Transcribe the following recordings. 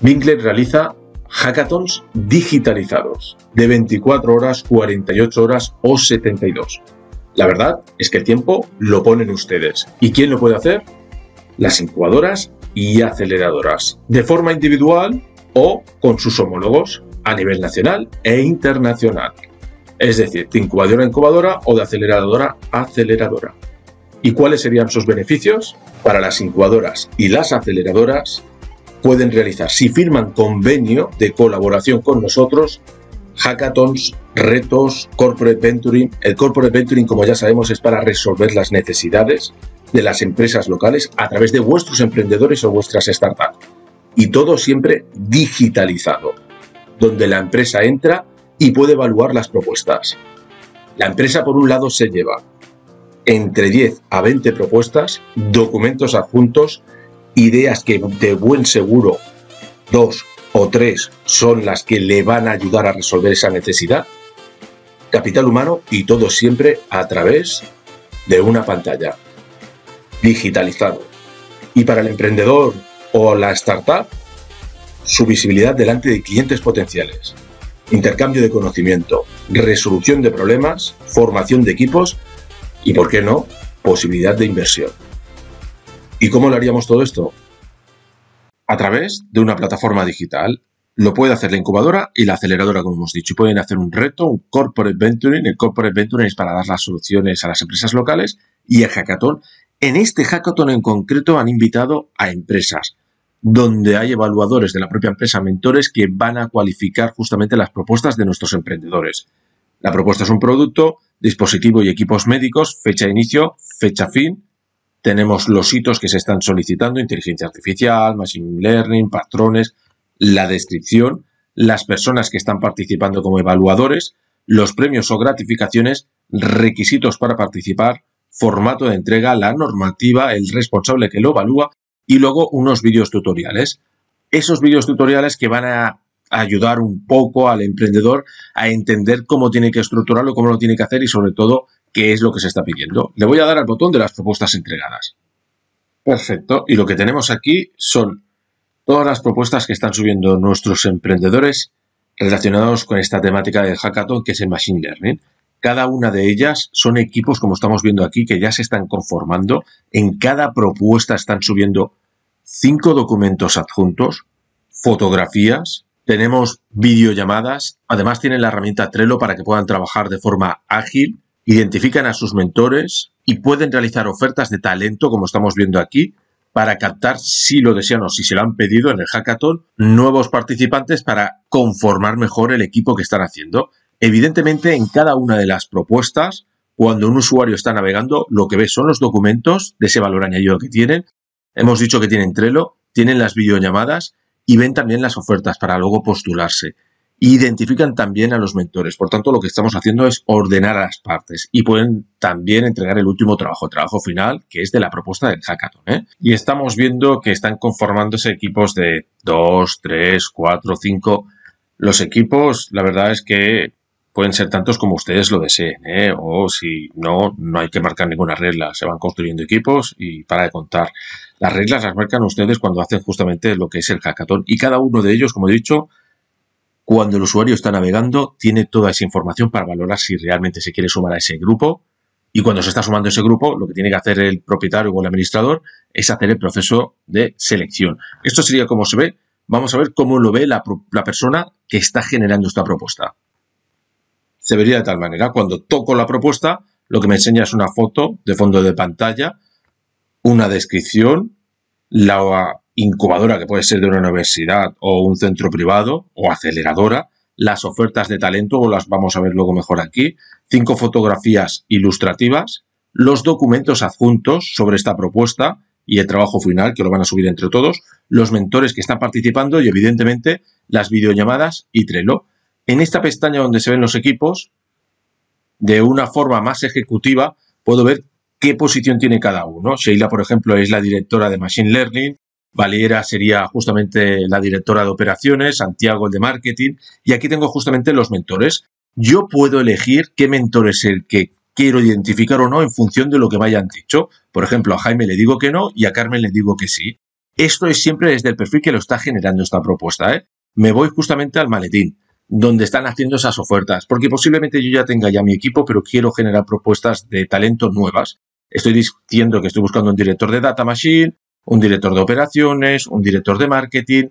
Winkler realiza hackathons digitalizados de 24 horas, 48 horas o 72. La verdad es que el tiempo lo ponen ustedes. ¿Y quién lo puede hacer? Las incubadoras y aceleradoras, de forma individual o con sus homólogos a nivel nacional e internacional. Es decir, de incubadora a incubadora o de aceleradora a aceleradora. ¿Y cuáles serían sus beneficios? Para las incubadoras y las aceleradoras, pueden realizar. Si firman convenio de colaboración con nosotros, hackathons, retos, corporate venturing. El corporate venturing, como ya sabemos, es para resolver las necesidades de las empresas locales a través de vuestros emprendedores o vuestras startups. Y todo siempre digitalizado, donde la empresa entra y puede evaluar las propuestas. La empresa, por un lado, se lleva entre 10 a 20 propuestas, documentos adjuntos ideas que de buen seguro dos o tres son las que le van a ayudar a resolver esa necesidad. Capital humano y todo siempre a través de una pantalla. Digitalizado. Y para el emprendedor o la startup, su visibilidad delante de clientes potenciales. Intercambio de conocimiento, resolución de problemas, formación de equipos y, por qué no, posibilidad de inversión. ¿Y cómo lo haríamos todo esto? A través de una plataforma digital. Lo puede hacer la incubadora y la aceleradora, como hemos dicho. Pueden hacer un reto, un corporate venturing. El corporate venturing es para dar las soluciones a las empresas locales y el hackathon. En este hackathon en concreto han invitado a empresas, donde hay evaluadores de la propia empresa, mentores, que van a cualificar justamente las propuestas de nuestros emprendedores. La propuesta es un producto, dispositivo y equipos médicos, fecha de inicio, fecha fin, tenemos los hitos que se están solicitando, inteligencia artificial, machine learning, patrones, la descripción, las personas que están participando como evaluadores, los premios o gratificaciones, requisitos para participar, formato de entrega, la normativa, el responsable que lo evalúa y luego unos vídeos tutoriales. Esos vídeos tutoriales que van a ayudar un poco al emprendedor a entender cómo tiene que estructurarlo, cómo lo tiene que hacer y sobre todo qué es lo que se está pidiendo. Le voy a dar al botón de las propuestas entregadas. Perfecto. Y lo que tenemos aquí son todas las propuestas que están subiendo nuestros emprendedores relacionados con esta temática del hackathon que es el Machine Learning. Cada una de ellas son equipos, como estamos viendo aquí, que ya se están conformando. En cada propuesta están subiendo cinco documentos adjuntos, fotografías, tenemos videollamadas, además tienen la herramienta Trello para que puedan trabajar de forma ágil identifican a sus mentores y pueden realizar ofertas de talento, como estamos viendo aquí, para captar, si lo desean o si se lo han pedido en el hackathon, nuevos participantes para conformar mejor el equipo que están haciendo. Evidentemente, en cada una de las propuestas, cuando un usuario está navegando, lo que ve son los documentos de ese valor añadido que tienen. Hemos dicho que tienen Trello, tienen las videollamadas y ven también las ofertas para luego postularse identifican también a los mentores. Por tanto, lo que estamos haciendo es ordenar las partes y pueden también entregar el último trabajo, el trabajo final, que es de la propuesta del hackathon. ¿eh? Y estamos viendo que están conformándose equipos de 2, 3, 4, 5. Los equipos, la verdad es que pueden ser tantos como ustedes lo deseen, ¿eh? o si no, no hay que marcar ninguna regla. Se van construyendo equipos y para de contar. Las reglas las marcan ustedes cuando hacen justamente lo que es el hackathon y cada uno de ellos, como he dicho, cuando el usuario está navegando, tiene toda esa información para valorar si realmente se quiere sumar a ese grupo. Y cuando se está sumando a ese grupo, lo que tiene que hacer el propietario o el administrador es hacer el proceso de selección. Esto sería como se ve. Vamos a ver cómo lo ve la, la persona que está generando esta propuesta. Se vería de tal manera. Cuando toco la propuesta, lo que me enseña es una foto de fondo de pantalla, una descripción, la incubadora, que puede ser de una universidad o un centro privado, o aceleradora, las ofertas de talento, o las vamos a ver luego mejor aquí, cinco fotografías ilustrativas, los documentos adjuntos sobre esta propuesta y el trabajo final, que lo van a subir entre todos, los mentores que están participando y, evidentemente, las videollamadas y Trello. En esta pestaña donde se ven los equipos, de una forma más ejecutiva, puedo ver qué posición tiene cada uno. Sheila, por ejemplo, es la directora de Machine Learning, Valera sería justamente la directora de operaciones, Santiago el de marketing, y aquí tengo justamente los mentores. Yo puedo elegir qué mentor es el que quiero identificar o no en función de lo que me hayan dicho. Por ejemplo, a Jaime le digo que no y a Carmen le digo que sí. Esto es siempre desde el perfil que lo está generando esta propuesta. ¿eh? Me voy justamente al maletín, donde están haciendo esas ofertas, porque posiblemente yo ya tenga ya mi equipo, pero quiero generar propuestas de talento nuevas. Estoy diciendo que estoy buscando un director de Data Machine, un director de operaciones, un director de marketing.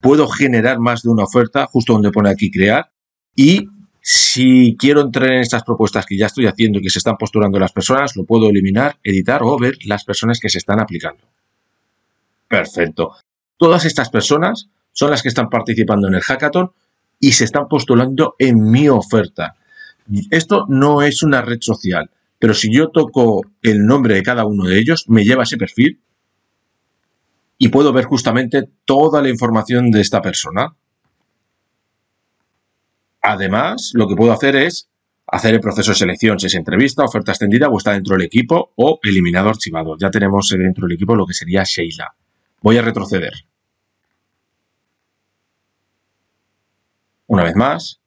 Puedo generar más de una oferta, justo donde pone aquí crear. Y si quiero entrar en estas propuestas que ya estoy haciendo y que se están postulando las personas, lo puedo eliminar, editar o ver las personas que se están aplicando. Perfecto. Todas estas personas son las que están participando en el hackathon y se están postulando en mi oferta. Esto no es una red social, pero si yo toco el nombre de cada uno de ellos, me lleva a ese perfil y puedo ver justamente toda la información de esta persona. Además, lo que puedo hacer es hacer el proceso de selección, si es entrevista, oferta extendida o está dentro del equipo o eliminado archivado. Ya tenemos eh, dentro del equipo lo que sería Sheila. Voy a retroceder. Una vez más.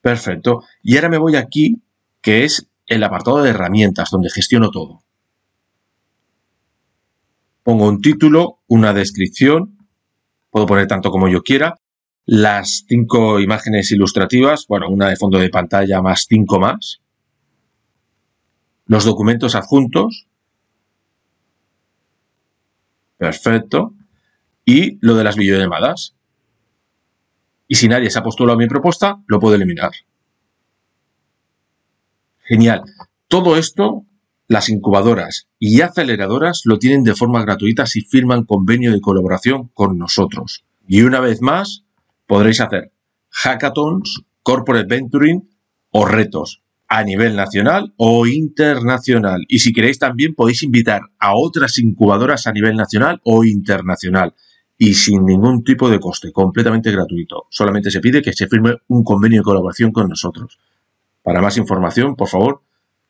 Perfecto. Y ahora me voy aquí, que es el apartado de herramientas, donde gestiono todo pongo un título, una descripción, puedo poner tanto como yo quiera, las cinco imágenes ilustrativas, bueno, una de fondo de pantalla más cinco más, los documentos adjuntos, perfecto, y lo de las videollamadas. Y si nadie se ha postulado a mi propuesta, lo puedo eliminar. Genial. Todo esto las incubadoras y aceleradoras lo tienen de forma gratuita si firman convenio de colaboración con nosotros. Y una vez más, podréis hacer hackathons, corporate venturing o retos a nivel nacional o internacional. Y si queréis también podéis invitar a otras incubadoras a nivel nacional o internacional y sin ningún tipo de coste, completamente gratuito. Solamente se pide que se firme un convenio de colaboración con nosotros. Para más información, por favor,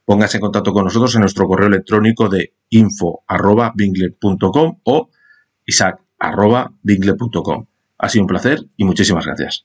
póngase en contacto con nosotros en nuestro correo electrónico de info.bingle.com o isaac.bingle.com. Ha sido un placer y muchísimas gracias.